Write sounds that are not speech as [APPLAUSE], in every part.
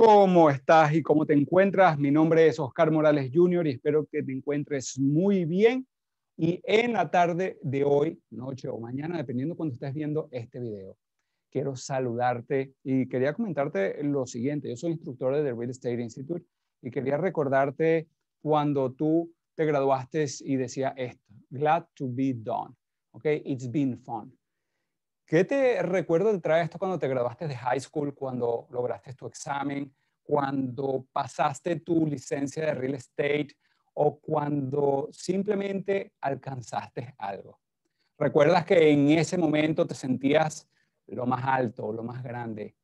¿Cómo estás y cómo te encuentras? Mi nombre es Oscar Morales Jr. y espero que te encuentres muy bien. Y en la tarde de hoy, noche o mañana, dependiendo cuando estés viendo este video, quiero saludarte y quería comentarte lo siguiente. Yo soy instructor de The Real Estate Institute y quería recordarte cuando tú te graduaste y decía esto, glad to be done, ok, it's been fun. ¿Qué te recuerdo detrás trae esto cuando te graduaste de high school, cuando lograste tu examen, cuando pasaste tu licencia de real estate o cuando simplemente alcanzaste algo? ¿Recuerdas que en ese momento te sentías lo más alto, lo más grande?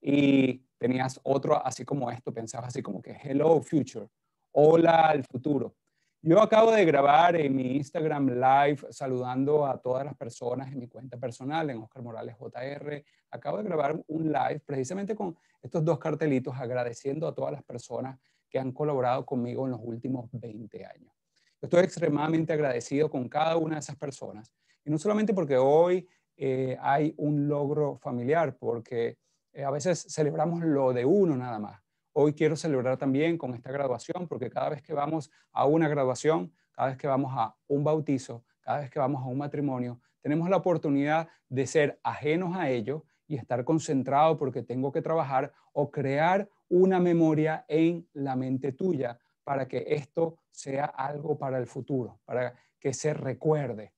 Y tenías otro así como esto, pensabas así como que hello future, hola al futuro. Yo acabo de grabar en mi Instagram Live saludando a todas las personas en mi cuenta personal, en Oscar Morales JR. Acabo de grabar un live precisamente con estos dos cartelitos agradeciendo a todas las personas que han colaborado conmigo en los últimos 20 años. Estoy extremadamente agradecido con cada una de esas personas. Y no solamente porque hoy eh, hay un logro familiar, porque eh, a veces celebramos lo de uno nada más. Hoy quiero celebrar también con esta graduación, porque cada vez que vamos a una graduación, cada vez que vamos a un bautizo, cada vez que vamos a un matrimonio, tenemos la oportunidad de ser ajenos a ello y estar concentrado porque tengo que trabajar o crear una memoria en la mente tuya para que esto sea algo para el futuro, para que se recuerde.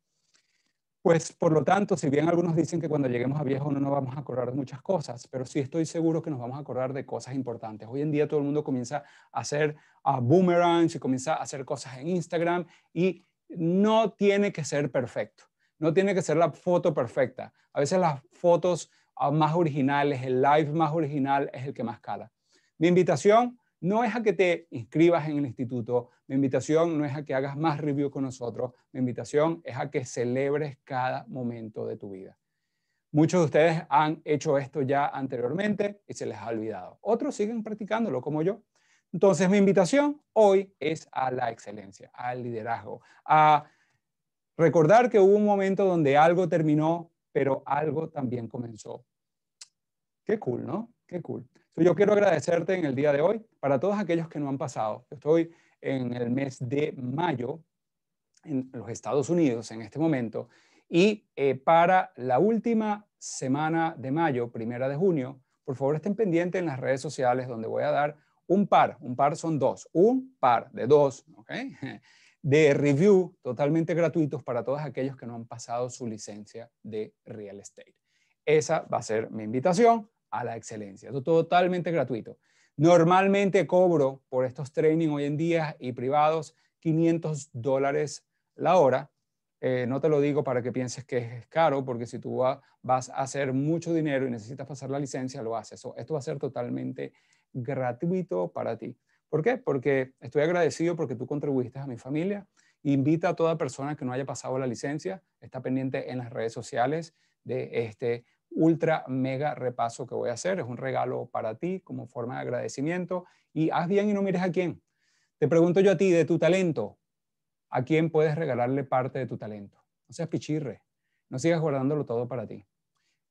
Pues por lo tanto, si bien algunos dicen que cuando lleguemos a viejo no nos vamos a acordar de muchas cosas, pero sí estoy seguro que nos vamos a acordar de cosas importantes. Hoy en día todo el mundo comienza a hacer ah, boomerangs y comienza a hacer cosas en Instagram y no tiene que ser perfecto, no tiene que ser la foto perfecta. A veces las fotos ah, más originales, el live más original es el que más cala. Mi invitación no es a que te inscribas en el instituto, mi invitación no es a que hagas más review con nosotros, mi invitación es a que celebres cada momento de tu vida. Muchos de ustedes han hecho esto ya anteriormente y se les ha olvidado. Otros siguen practicándolo como yo. Entonces mi invitación hoy es a la excelencia, al liderazgo, a recordar que hubo un momento donde algo terminó, pero algo también comenzó. Qué cool, ¿no? Qué cool yo quiero agradecerte en el día de hoy, para todos aquellos que no han pasado. estoy en el mes de mayo en los Estados Unidos en este momento y eh, para la última semana de mayo, primera de junio, por favor estén pendientes en las redes sociales donde voy a dar un par, un par son dos, un par de dos, [LAUGHS] de review totalmente gratuitos para todos aquellos que no han pasado su licencia de real estate. Esa va a ser mi invitación a la excelencia. Esto es totalmente gratuito. Normalmente cobro por estos training hoy en día y privados 500 dólares la hora. Eh, no te lo digo para que pienses que es caro, porque si tú vas a hacer mucho dinero y necesitas pasar la licencia, lo haces. esto va a ser totalmente gratuito para ti. ¿Por qué? Porque estoy agradecido porque tú contribuiste a mi familia. Invita a toda persona que no haya pasado la licencia, está pendiente en las redes sociales de este ultra mega repaso que voy a hacer. Es un regalo para ti como forma de agradecimiento. Y haz bien y no mires a quién. Te pregunto yo a ti, de tu talento, ¿a quién puedes regalarle parte de tu talento? No seas pichirre, no sigas guardándolo todo para ti.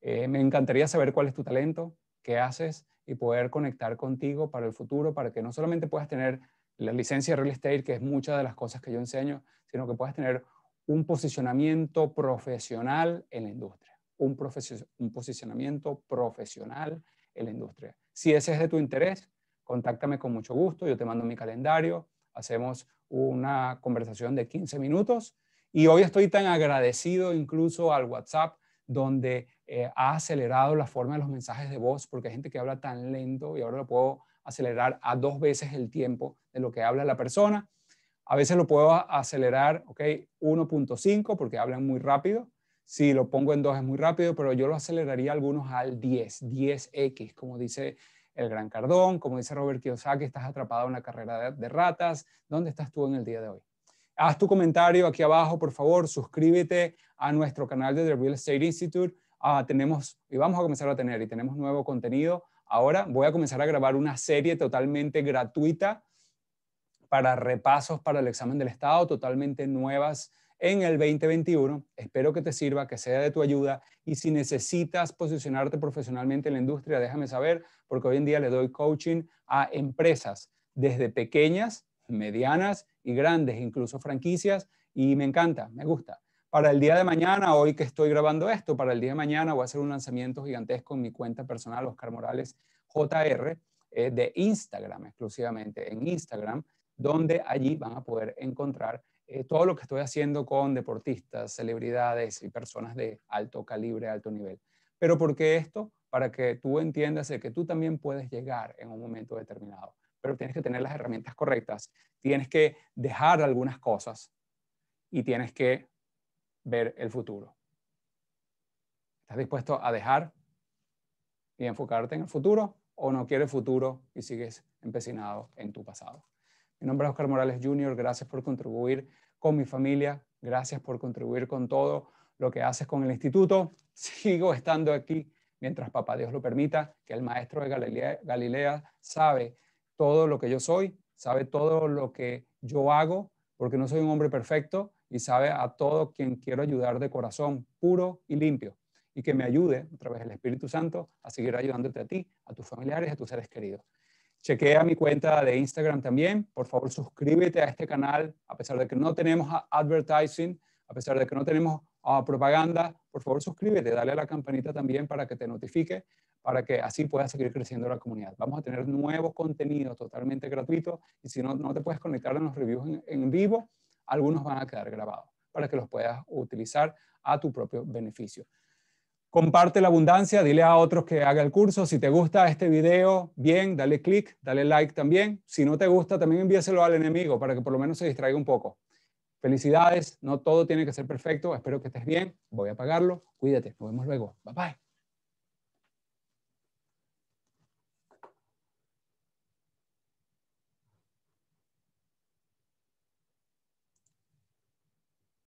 Eh, me encantaría saber cuál es tu talento, qué haces y poder conectar contigo para el futuro, para que no solamente puedas tener la licencia de real estate, que es muchas de las cosas que yo enseño, sino que puedas tener un posicionamiento profesional en la industria un, un posicionamiento profesional en la industria. Si ese es de tu interés, contáctame con mucho gusto, yo te mando mi calendario, hacemos una conversación de 15 minutos y hoy estoy tan agradecido incluso al WhatsApp donde eh, ha acelerado la forma de los mensajes de voz porque hay gente que habla tan lento y ahora lo puedo acelerar a dos veces el tiempo de lo que habla la persona. A veces lo puedo acelerar, ok, 1.5 porque hablan muy rápido si lo pongo en dos, es muy rápido, pero yo lo aceleraría algunos al 10, 10x, como dice el Gran Cardón, como dice Robert Kiyosaki, estás atrapado en la carrera de, ratas. ¿Dónde estás tú en el día de hoy? Haz tu comentario aquí abajo, por favor, suscríbete a nuestro canal de The Real Estate Institute. Ah, tenemos, y vamos a comenzar a tener, y tenemos nuevo contenido. Ahora voy a comenzar a grabar una serie totalmente gratuita para repasos para el examen del Estado, totalmente nuevas en el 2021. Espero que te sirva, que sea de tu ayuda y si necesitas posicionarte profesionalmente en la industria, déjame saber, porque hoy en día le doy coaching a empresas desde pequeñas, medianas y grandes, incluso franquicias, y me encanta, me gusta. Para el día de mañana, hoy que estoy grabando esto, para el día de mañana voy a hacer un lanzamiento gigantesco en mi cuenta personal, Oscar Morales JR, eh, de Instagram exclusivamente, en Instagram, donde allí van a poder encontrar eh, todo lo que estoy haciendo con deportistas, celebridades y personas de alto calibre, alto nivel. Pero ¿por qué esto? Para que tú entiendas que tú también puedes llegar en un momento determinado, pero tienes que tener las herramientas correctas, tienes que dejar algunas cosas y tienes que ver el futuro. ¿Estás dispuesto a dejar y enfocarte en el futuro o no quieres futuro y sigues empecinado en tu pasado? En nombre de Oscar Morales Jr., gracias por contribuir con mi familia, gracias por contribuir con todo lo que haces con el instituto. [LAUGHS] Sigo estando aquí mientras papá Dios lo permita, que el maestro de Galilea, Galilea sabe todo lo que yo soy, sabe todo lo que yo hago, porque no soy un hombre perfecto y sabe a todo quien quiero ayudar de corazón puro y limpio y que me ayude a través del Espíritu Santo a seguir ayudándote a ti, a tus familiares, a tus seres queridos. Chequea mi cuenta de Instagram también. Por favor, suscríbete a este canal. A pesar de que no tenemos advertising, a pesar de que no tenemos propaganda, por favor, suscríbete. Dale a la campanita también para que te notifique, para que así puedas seguir creciendo la comunidad. Vamos a tener nuevos contenidos totalmente gratuitos. Y si no, no te puedes conectar a los reviews en vivo, algunos van a quedar grabados para que los puedas utilizar a tu propio beneficio. Comparte la abundancia, dile a otros que haga el curso. Si te gusta este video, bien, dale click, dale like también. Si no te gusta, también envíaselo al enemigo para que por lo menos se distraiga un poco. Felicidades, no todo tiene que ser perfecto. Espero que estés bien. Voy a apagarlo. Cuídate, nos vemos luego. Bye bye.